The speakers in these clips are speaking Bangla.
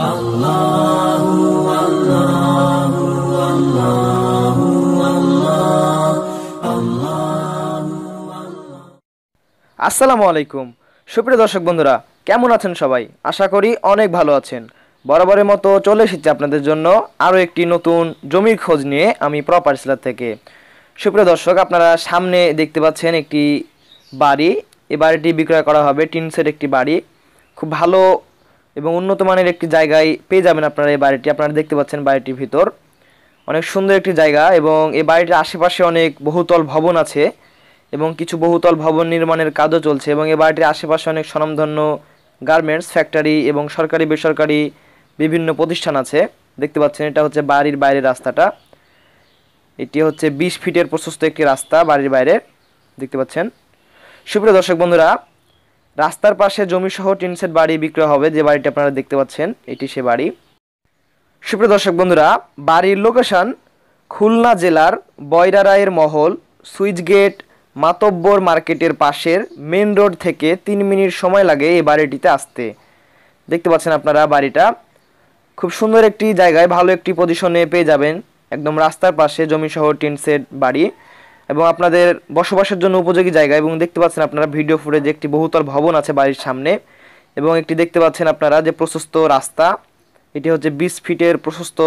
আসসালামু আলাইকুম সুপ্রিয় দর্শক বন্ধুরা কেমন আছেন সবাই আশা করি অনেক ভালো আছেন বরাবরের মতো চলে এসেছি আপনাদের জন্য আরও একটি নতুন জমির খোঁজ নিয়ে আমি প্রপার সিলার থেকে সুপ্রিয় দর্শক আপনারা সামনে দেখতে পাচ্ছেন একটি বাড়ি এ বাড়িটি বিক্রয় করা হবে টিনসের একটি বাড়ি খুব ভালো এবং উন্নত মানের একটি জায়গায় পেয়ে যাবেন আপনারা এই বাড়িটি আপনারা দেখতে পাচ্ছেন বাড়িটির ভিতর অনেক সুন্দর একটি জায়গা এবং এই বাড়িটির আশেপাশে অনেক বহুতল ভবন আছে এবং কিছু বহুতল ভবন নির্মাণের কাজও চলছে এবং এই বাড়িটির আশেপাশে অনেক স্বনামধন্য গার্মেন্টস ফ্যাক্টরি এবং সরকারি বেসরকারি বিভিন্ন প্রতিষ্ঠান আছে দেখতে পাচ্ছেন এটা হচ্ছে বাড়ির বাইরের রাস্তাটা এটি হচ্ছে বিশ ফিটের প্রশস্ত একটি রাস্তা বাড়ির বাইরে দেখতে পাচ্ছেন সুপ্রিয় দর্শক বন্ধুরা রাস্তার পাশে জমিসহ টিনসেট বাড়ি বিক্রয় হবে যে বাড়িটি আপনারা দেখতে পাচ্ছেন এটি সে বাড়ি সুপ্রিয় দর্শক বন্ধুরা বাড়ির লোকেশান খুলনা জেলার বয়রারায়ের মহল সুইচ গেট মাতব্বর মার্কেটের পাশের মেন রোড থেকে তিন মিনিট সময় লাগে এই বাড়িটিতে আসতে দেখতে পাচ্ছেন আপনারা বাড়িটা খুব সুন্দর একটি জায়গায় ভালো একটি পজিশনে পেয়ে যাবেন একদম রাস্তার পাশে জমিসহ টিনসেট বাড়ি এবং আপনাদের বসবাসের জন্য উপযোগী জায়গা এবং দেখতে পাচ্ছেন আপনারা ভিডিও ফুটেজে একটি বহুতল ভবন আছে বাড়ির সামনে এবং একটি দেখতে পাচ্ছেন আপনারা যে প্রশস্ত রাস্তা এটি হচ্ছে বিশ ফিটের প্রশস্ত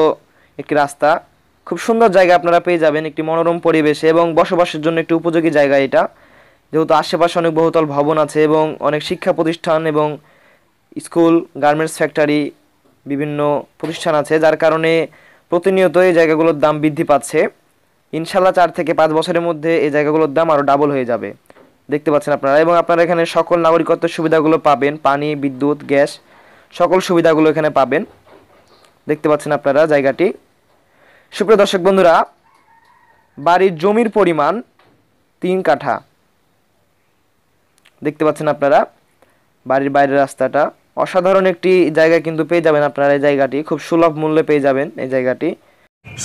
একটি রাস্তা খুব সুন্দর জায়গা আপনারা পেয়ে যাবেন একটি মনোরম পরিবেশে এবং বসবাসের জন্য একটি উপযোগী জায়গা এটা যেহেতু আশেপাশে অনেক বহুতল ভবন আছে এবং অনেক শিক্ষা প্রতিষ্ঠান এবং স্কুল গার্মেন্টস ফ্যাক্টরি বিভিন্ন প্রতিষ্ঠান আছে যার কারণে প্রতিনিয়ত এই জায়গাগুলোর দাম বৃদ্ধি পাচ্ছে ইনশাল্লাহ চার থেকে পাঁচ বছরের মধ্যে এই জায়গাগুলোর দাম আরও ডাবল হয়ে যাবে দেখতে পাচ্ছেন আপনারা এবং আপনারা এখানে সকল নাগরিকত্ব সুবিধাগুলো পাবেন পানি বিদ্যুৎ গ্যাস সকল সুবিধাগুলো এখানে পাবেন দেখতে পাচ্ছেন আপনারা জায়গাটি সুপ্রিয় দর্শক বন্ধুরা বাড়ির জমির পরিমাণ তিন কাঠা দেখতে পাচ্ছেন আপনারা বাড়ির বাইরের রাস্তাটা অসাধারণ একটি জায়গা কিন্তু পেয়ে যাবেন আপনারা এই জায়গাটি খুব সুলভ মূল্যে পেয়ে যাবেন এই জায়গাটি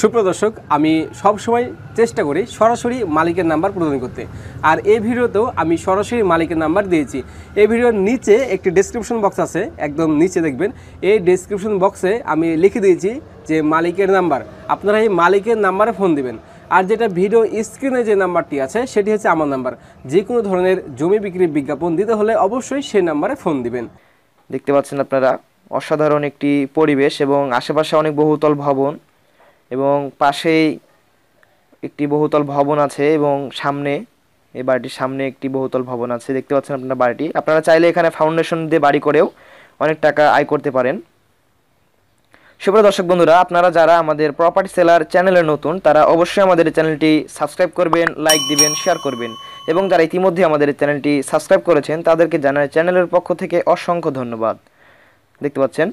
সুপ্রদর্শক আমি সবসময় চেষ্টা করি সরাসরি মালিকের নাম্বার প্রদান করতে আর এই ভিডিওতেও আমি সরাসরি মালিকের নাম্বার দিয়েছি এই ভিডিওর নিচে একটি ডেসক্রিপশন বক্স আছে একদম নিচে দেখবেন এই ডেসক্রিপশন বক্সে আমি লিখে দিয়েছি যে মালিকের নাম্বার আপনারা এই মালিকের নাম্বারে ফোন দিবেন আর যেটা ভিডিও স্ক্রিনে যে নাম্বারটি আছে সেটি হচ্ছে আমার নাম্বার যে কোনো ধরনের জমি বিক্রির বিজ্ঞাপন দিতে হলে অবশ্যই সেই নাম্বারে ফোন দিবেন দেখতে পাচ্ছেন আপনারা অসাধারণ একটি পরিবেশ এবং আশেপাশে অনেক বহুতল ভবন এবং পাশেই একটি বহুতল ভবন আছে এবং সামনে এই বাড়িটির সামনে একটি বহুতল ভবন আছে দেখতে পাচ্ছেন আপনারা বাড়িটি আপনারা চাইলে এখানে ফাউন্ডেশন দিয়ে বাড়ি করেও অনেক টাকা আয় করতে পারেন সুপ্রিয় দর্শক বন্ধুরা আপনারা যারা আমাদের প্রপার্টি সেলার চ্যানেলে নতুন তারা অবশ্যই আমাদের চ্যানেলটি সাবস্ক্রাইব করবেন লাইক দিবেন শেয়ার করবেন এবং যারা ইতিমধ্যে আমাদের চ্যানেলটি সাবস্ক্রাইব করেছেন তাদেরকে জানায় চ্যানেলের পক্ষ থেকে অসংখ্য ধন্যবাদ দেখতে পাচ্ছেন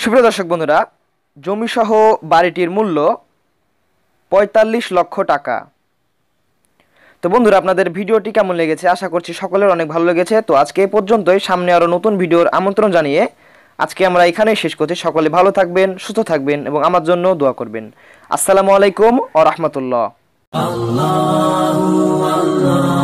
সুপ্রিয় দর্শক বন্ধুরা জমিসহ বাড়িটির মূল্য পঁয়তাল্লিশ লক্ষ টাকা তো বন্ধুরা আপনাদের ভিডিওটি কেমন লেগেছে আশা করছি সকলের অনেক ভালো লেগেছে তো আজকে এ পর্যন্তই সামনে আরও নতুন ভিডিওর আমন্ত্রণ জানিয়ে আজকে আমরা এখানেই শেষ করছি সকলে ভালো থাকবেন সুস্থ থাকবেন এবং আমার জন্য দোয়া করবেন আসসালামু আলাইকুম ও রহমতুল্লাহ